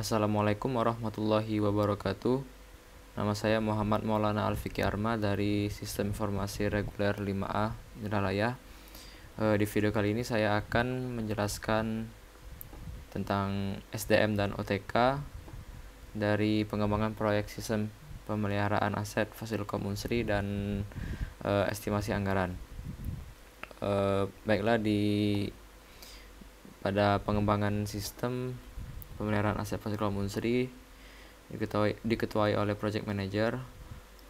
Assalamualaikum warahmatullahi wabarakatuh. Nama saya Muhammad Maulana Alfiki Arma dari Sistem Informasi Reguler 5A Niralaya. E, di video kali ini saya akan menjelaskan tentang SDM dan OTK dari pengembangan proyek sistem pemeliharaan aset Fasilkom Unsri dan e, estimasi anggaran. E, baiklah di pada pengembangan sistem pemeliharaan aset Fasikal Munsri diketuai, diketuai oleh project manager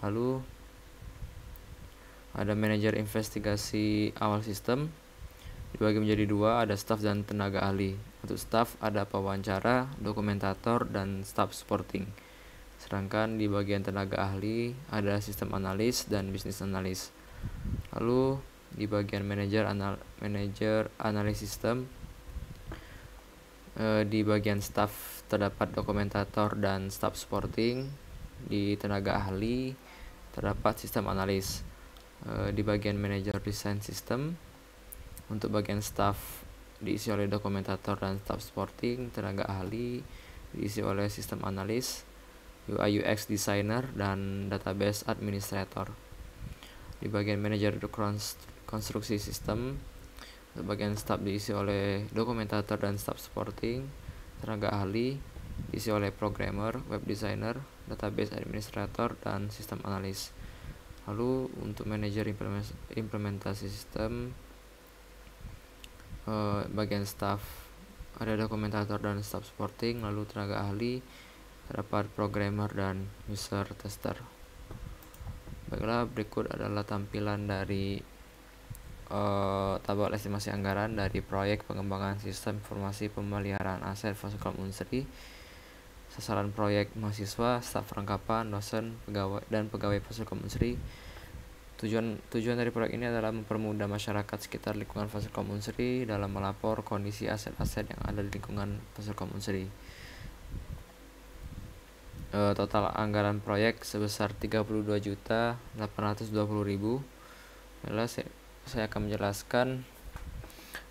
lalu ada manajer investigasi awal sistem dibagi menjadi dua ada staff dan tenaga ahli untuk staff ada pewawancara dokumentator dan staff supporting sedangkan di bagian tenaga ahli ada sistem analis dan bisnis analis lalu di bagian manajer anal manajer analis sistem Eh, di bagian staff terdapat dokumentator dan staff supporting. Di tenaga ahli terdapat sistem analis. Eh, di bagian manager desain sistem untuk bagian staff diisi oleh dokumentator dan staff supporting, tenaga ahli diisi oleh sistem analis, UI UX designer dan database administrator. Di bagian manager konstruksi sistem Sebagian staff diisi oleh dokumentator dan staff supporting, tenaga ahli, diisi oleh programmer, web designer, database administrator, dan sistem analis. Lalu untuk manajer implementasi sistem, eh, bagian staff ada dokumentator dan staff supporting, lalu tenaga ahli, terdapat programmer dan user tester. Baiklah, berikut adalah tampilan dari uh, eh, tabel estimasi anggaran dari proyek pengembangan sistem informasi pemeliharaan aset fasilitas Unsri sasaran proyek mahasiswa, staf perlengkapan, dosen, pegawai dan pegawai fasilitas Unsri. Tujuan tujuan dari proyek ini adalah mempermudah masyarakat sekitar lingkungan fasilitas Unsri dalam melapor kondisi aset-aset yang ada di lingkungan fasilitas Unsri. Eh, total anggaran proyek sebesar juta 32 32.820.000. Lalu saya akan menjelaskan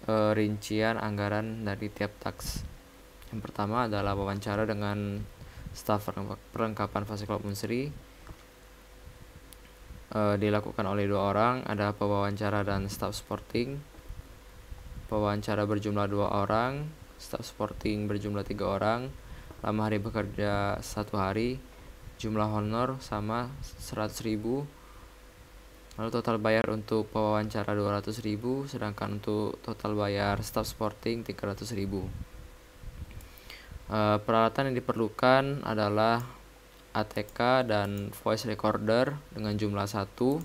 e, rincian anggaran dari tiap taks. Yang pertama adalah wawancara dengan staf perlengkapan Faseklop Munsri e, eh, dilakukan oleh dua orang, ada pewawancara dan staf sporting. Pewawancara berjumlah dua orang, staf sporting berjumlah tiga orang, lama hari bekerja satu hari, jumlah honor sama ribu lalu total bayar untuk pewawancara 200.000 sedangkan untuk total bayar staff sporting 300.000 uh, eh, peralatan yang diperlukan adalah ATK dan voice recorder dengan jumlah satu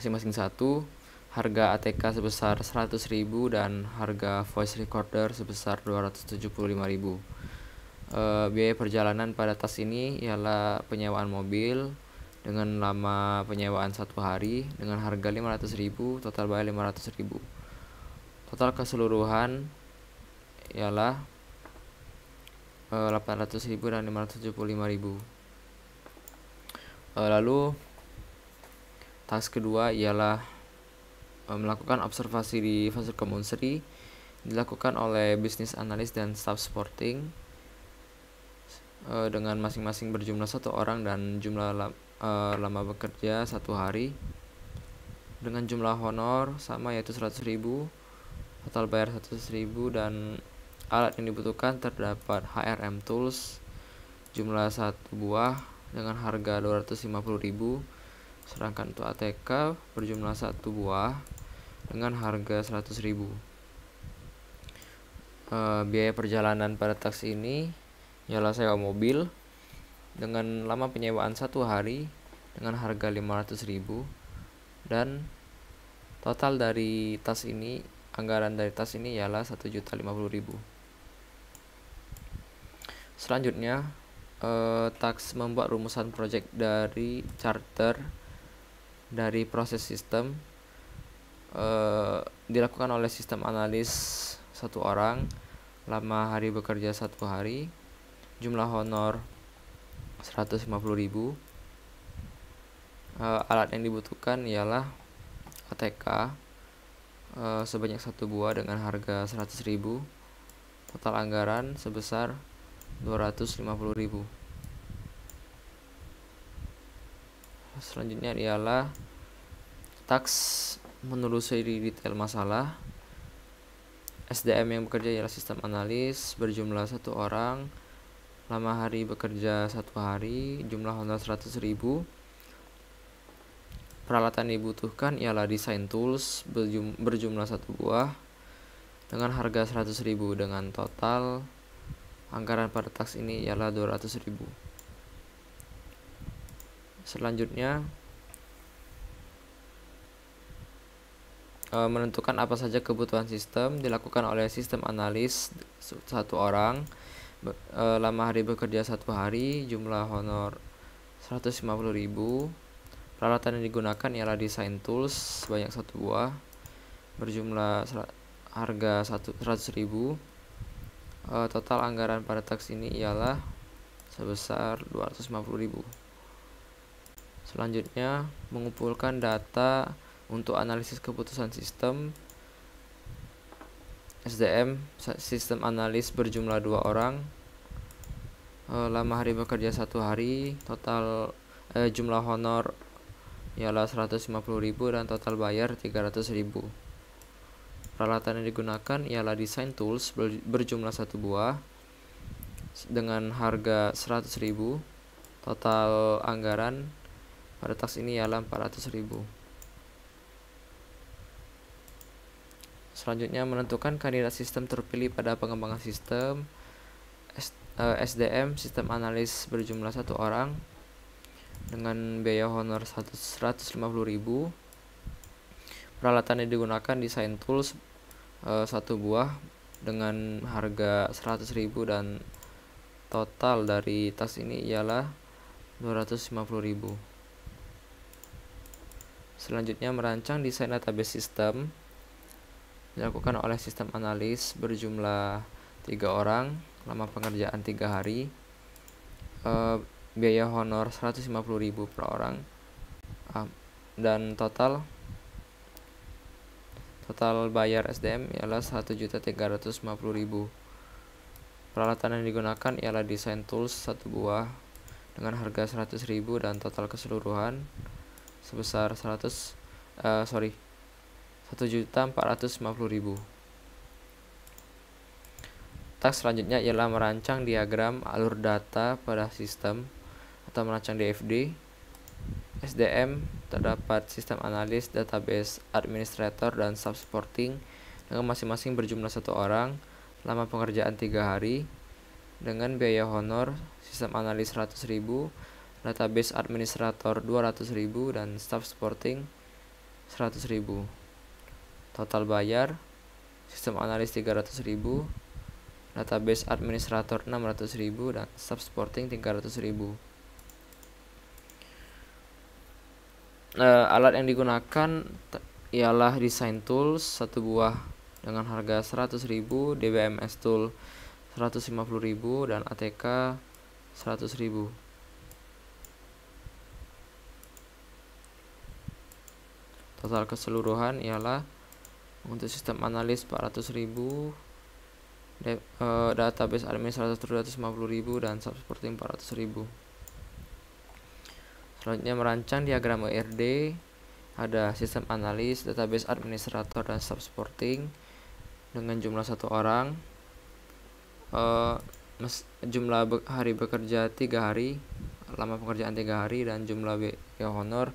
masing-masing satu harga ATK sebesar 100.000 dan harga voice recorder sebesar 275.000 uh, eh, biaya perjalanan pada tas ini ialah penyewaan mobil dengan lama penyewaan satu hari dengan harga 500.000 total bayar 500.000 total keseluruhan ialah 800.000 e, dan 575.000 e, lalu task kedua ialah e, melakukan observasi di fase kemunseri dilakukan oleh bisnis analis dan staff supporting dengan masing-masing berjumlah satu orang dan jumlah e, lama bekerja satu hari dengan jumlah honor sama yaitu 100.000 total bayar 100.000 dan alat yang dibutuhkan terdapat HRM tools jumlah satu buah dengan harga 250.000 sedangkan untuk ATK berjumlah satu buah dengan harga 100.000 uh, eh, biaya perjalanan pada taksi ini ialah sewa mobil dengan lama penyewaan satu hari dengan harga 500.000 dan total dari tas ini anggaran dari tas ini ialah 1.050.000 selanjutnya eh, tax membuat rumusan project dari charter dari proses sistem eh, dilakukan oleh sistem analis satu orang lama hari bekerja satu hari jumlah honor 150.000 uh, eh, alat yang dibutuhkan ialah ATK uh, eh, sebanyak satu buah dengan harga 100.000 total anggaran sebesar 250.000 selanjutnya ialah taks menelusuri detail masalah SDM yang bekerja ialah sistem analis berjumlah satu orang lama hari bekerja satu hari jumlah honor 100 ribu peralatan dibutuhkan ialah design tools berjum berjumlah satu buah dengan harga 100 ribu dengan total anggaran pada tax ini ialah 200 ribu selanjutnya eh, menentukan apa saja kebutuhan sistem dilakukan oleh sistem analis satu orang e, lama hari bekerja satu hari jumlah honor 150.000 peralatan yang digunakan ialah desain tools sebanyak satu buah berjumlah harga 100.000 e, eh, total anggaran pada teks ini ialah sebesar 250.000 selanjutnya mengumpulkan data untuk analisis keputusan sistem SDM sistem analis berjumlah dua orang e, lama hari bekerja satu hari total e, jumlah honor ialah 150.000 dan total bayar 300.000 peralatan yang digunakan ialah design tools berjumlah satu buah dengan harga 100.000 total anggaran pada tas ini ialah 400.000 Selanjutnya menentukan kandidat sistem terpilih pada pengembangan sistem SDM eh, sistem analis berjumlah satu orang dengan biaya honor 150.000 peralatan yang digunakan desain tools uh, satu buah dengan harga 100.000 dan total dari tas ini ialah 250.000 selanjutnya merancang desain database sistem dilakukan oleh sistem analis berjumlah tiga orang lama pengerjaan tiga hari e, biaya honor 150.000 per orang e, dan total total bayar SDM ialah 1.350.000 peralatan yang digunakan ialah desain tools satu buah dengan harga 100.000 dan total keseluruhan sebesar 100 uh, eh, sorry 1.450.000. Task selanjutnya ialah merancang diagram alur data pada sistem atau merancang DFD. SDM terdapat sistem analis, database, administrator, dan sub-supporting dengan masing-masing berjumlah satu orang, lama pengerjaan tiga hari, dengan biaya honor, sistem analis 100.000, database administrator 200.000, dan staff supporting 100.000 total bayar, sistem analis 300.000, database administrator 600.000 dan sub supporting 300.000. uh, eh, alat yang digunakan ialah design tools satu buah dengan harga 100.000, DBMS tool 150.000 dan ATK 100.000. Total keseluruhan ialah untuk sistem analis 400.000 de, uh, database admin 150.000 dan sub 400.000 selanjutnya merancang diagram ERD ada sistem analis, database administrator dan sub supporting dengan jumlah satu orang uh, jumlah hari bekerja tiga hari lama pekerjaan tiga hari dan jumlah biaya honor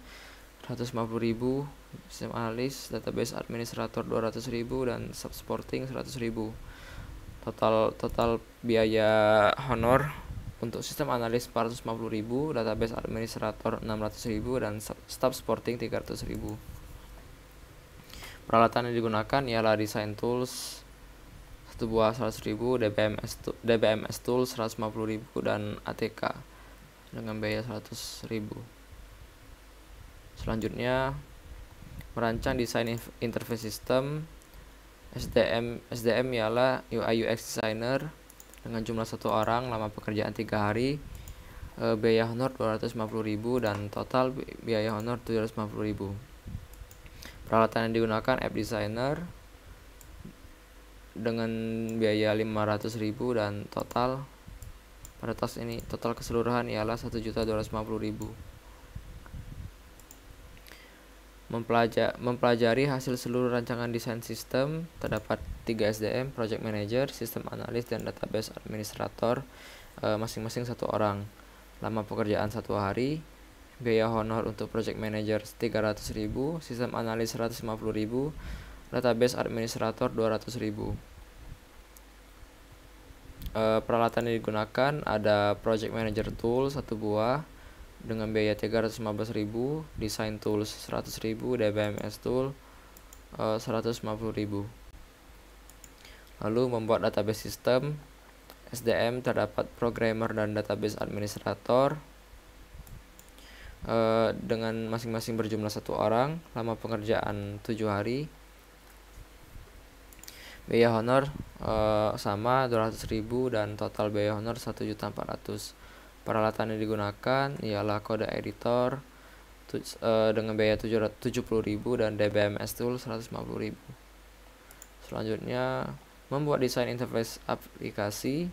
150.000, sistem analis, database administrator 200.000 dan sub 100 100.000. Total total biaya honor untuk sistem analis 450.000, database administrator 600.000 dan staff supporting 300.000. Peralatan yang digunakan ialah design tools satu buah 100.000, DBMS DBMS tool 150.000 dan ATK dengan biaya 100.000. Selanjutnya merancang desain interface system SDM SDM ialah UI UX designer dengan jumlah satu orang, lama pekerjaan tiga hari, e, biaya honor 250.000 dan total biaya honor 750.000. Peralatan yang digunakan app designer dengan biaya 500.000 dan total pada tas ini total keseluruhan ialah 1.250.000. Mempelajari, hasil seluruh rancangan desain sistem terdapat 3 SDM, project manager, sistem analis dan database administrator eh, masing-masing e, satu orang. Lama pekerjaan satu hari, biaya honor untuk project manager 300.000, sistem analis 150.000, database administrator 200.000. Uh, eh, peralatan yang digunakan ada project manager tool satu buah, dengan biaya 315.000, desain tools 100.000, DBMS tool eh, uh, 150.000. Lalu membuat database sistem SDM terdapat programmer dan database administrator eh, dengan masing-masing berjumlah satu orang, lama pengerjaan 7 hari. Biaya honor uh, sama 200.000 dan total biaya honor 1.400 Peralatan yang digunakan ialah kode editor tuj- uh, dengan biaya 770.000 dan DBMS tool 150.000. Selanjutnya, membuat desain interface aplikasi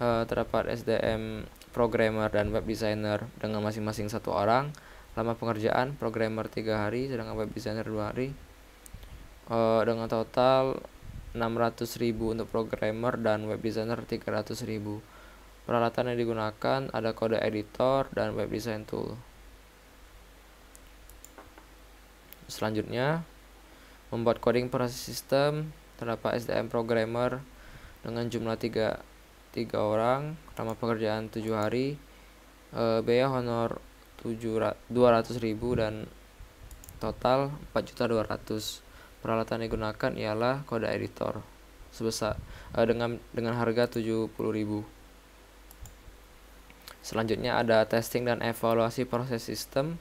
uh, terdapat SDM programmer dan web designer dengan masing-masing satu orang. Lama pengerjaan programmer 3 hari sedangkan web designer 2 hari. Uh, dengan total 600.000 untuk programmer dan web designer 300.000. Peralatan yang digunakan ada kode editor dan web design tool. Selanjutnya, membuat coding proses sistem terdapat SDM programmer dengan jumlah 3 tiga orang, lama pekerjaan 7 hari, e, biaya honor 200 ribu dan total 4.200. Peralatan yang digunakan ialah kode editor sebesar e, dengan dengan harga 70.000. Selanjutnya ada testing dan evaluasi proses sistem.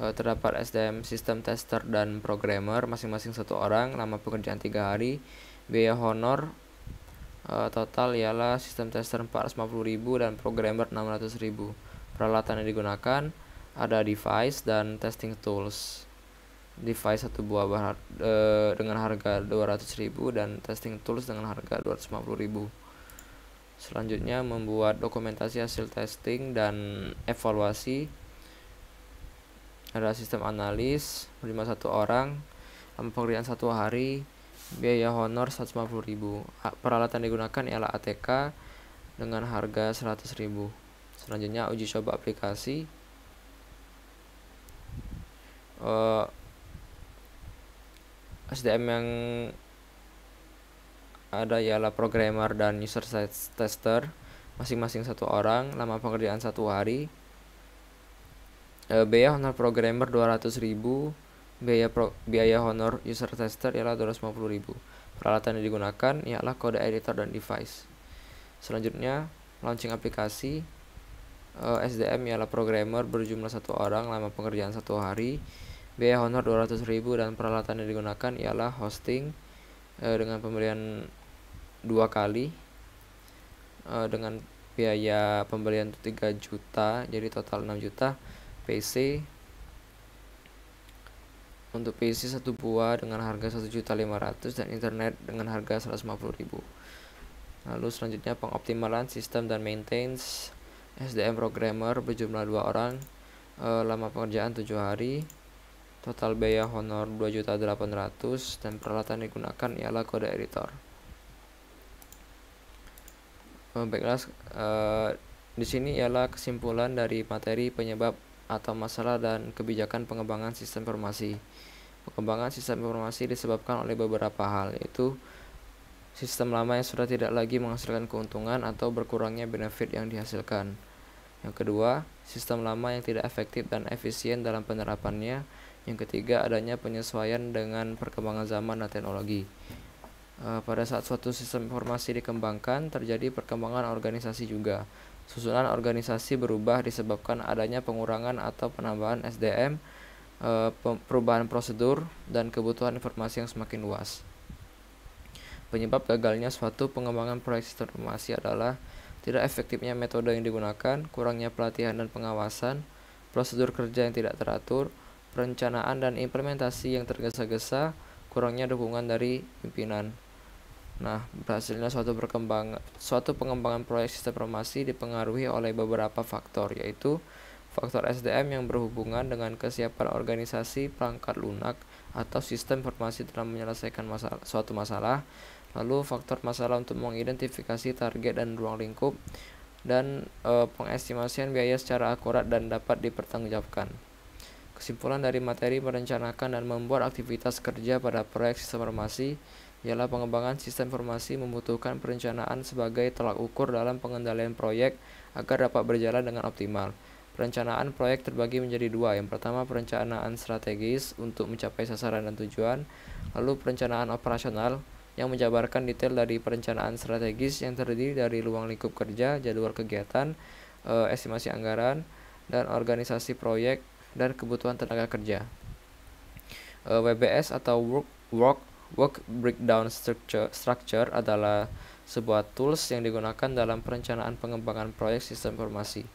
Eh, terdapat SDM sistem tester dan programmer masing-masing satu orang, lama pekerjaan tiga hari, biaya honor eh, total ialah sistem tester 450.000 dan programmer 600.000. Peralatan yang digunakan ada device dan testing tools. Device satu buah e, dengan harga 200.000 dan testing tools dengan harga 250.000. Selanjutnya membuat dokumentasi hasil testing dan evaluasi. Ada sistem analis, menerima satu orang, pekerjaan satu hari, biaya honor 150.000. Peralatan digunakan ialah ATK dengan harga 100.000. Selanjutnya uji coba aplikasi. Uh, eh, SDM yang ada ialah programmer dan user tester masing-masing satu orang lama pekerjaan satu hari e, biaya honor programmer 200 ribu biaya pro, biaya honor user tester ialah 250 ribu peralatan yang digunakan ialah kode editor dan device selanjutnya launching aplikasi e, eh, SDM ialah programmer berjumlah satu orang lama pekerjaan satu hari biaya honor 200 ribu dan peralatan yang digunakan ialah hosting eh, dengan pemberian dua kali uh, dengan biaya pembelian 3 juta jadi total 6 juta PC untuk PC satu buah dengan harga 1.500 dan internet dengan harga 150.000. Lalu selanjutnya pengoptimalan sistem dan maintenance SDM programmer berjumlah dua orang, uh, lama pekerjaan 7 hari, total biaya honor 2.800 dan peralatan digunakan ialah kode editor baiklah uh, eh, di sini ialah kesimpulan dari materi penyebab atau masalah dan kebijakan pengembangan sistem informasi. Pengembangan sistem informasi disebabkan oleh beberapa hal, yaitu sistem lama yang sudah tidak lagi menghasilkan keuntungan atau berkurangnya benefit yang dihasilkan. Yang kedua, sistem lama yang tidak efektif dan efisien dalam penerapannya. Yang ketiga, adanya penyesuaian dengan perkembangan zaman dan teknologi. Eh, pada saat suatu sistem informasi dikembangkan, terjadi perkembangan organisasi juga. Susunan organisasi berubah disebabkan adanya pengurangan atau penambahan SDM, eh, perubahan prosedur, dan kebutuhan informasi yang semakin luas. Penyebab gagalnya suatu pengembangan proyek sistem informasi adalah tidak efektifnya metode yang digunakan, kurangnya pelatihan dan pengawasan, prosedur kerja yang tidak teratur, perencanaan dan implementasi yang tergesa-gesa, kurangnya dukungan dari pimpinan. Nah, berhasilnya suatu perkembangan suatu pengembangan proyek sistem informasi dipengaruhi oleh beberapa faktor yaitu faktor SDM yang berhubungan dengan kesiapan organisasi perangkat lunak atau sistem informasi dalam menyelesaikan masalah, suatu masalah, lalu faktor masalah untuk mengidentifikasi target dan ruang lingkup dan e, pengestimasian biaya secara akurat dan dapat dipertanggungjawabkan. Kesimpulan dari materi merencanakan dan membuat aktivitas kerja pada proyek sistem informasi ialah pengembangan sistem informasi membutuhkan perencanaan sebagai tolak ukur dalam pengendalian proyek agar dapat berjalan dengan optimal. Perencanaan proyek terbagi menjadi dua. Yang pertama, perencanaan strategis untuk mencapai sasaran dan tujuan, lalu perencanaan operasional yang menjabarkan detail dari perencanaan strategis yang terdiri dari ruang lingkup kerja, jadwal kegiatan, e, estimasi anggaran, dan organisasi proyek dan kebutuhan tenaga kerja. E, eh, WBS atau work, work Work Breakdown Structure, structure adalah sebuah tools yang digunakan dalam perencanaan pengembangan proyek sistem informasi.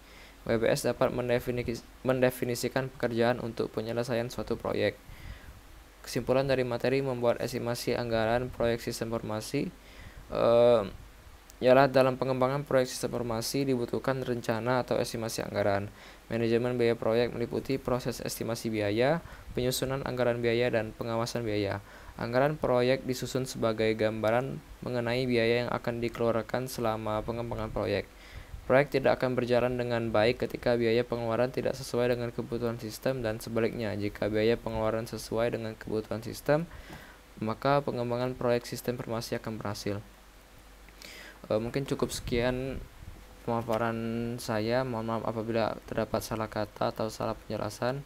WBS dapat mendefinis mendefinisikan pekerjaan untuk penyelesaian suatu proyek. Kesimpulan dari materi membuat estimasi anggaran proyek sistem informasi uh, ialah dalam pengembangan proyek sistem informasi dibutuhkan rencana atau estimasi anggaran. Manajemen biaya proyek meliputi proses estimasi biaya, penyusunan anggaran biaya, dan pengawasan biaya. Anggaran proyek disusun sebagai gambaran mengenai biaya yang akan dikeluarkan selama pengembangan proyek. Proyek tidak akan berjalan dengan baik ketika biaya pengeluaran tidak sesuai dengan kebutuhan sistem dan sebaliknya, jika biaya pengeluaran sesuai dengan kebutuhan sistem, maka pengembangan proyek sistem informasi akan berhasil. E, mungkin cukup sekian pemaparan saya. Mohon maaf apabila terdapat salah kata atau salah penjelasan.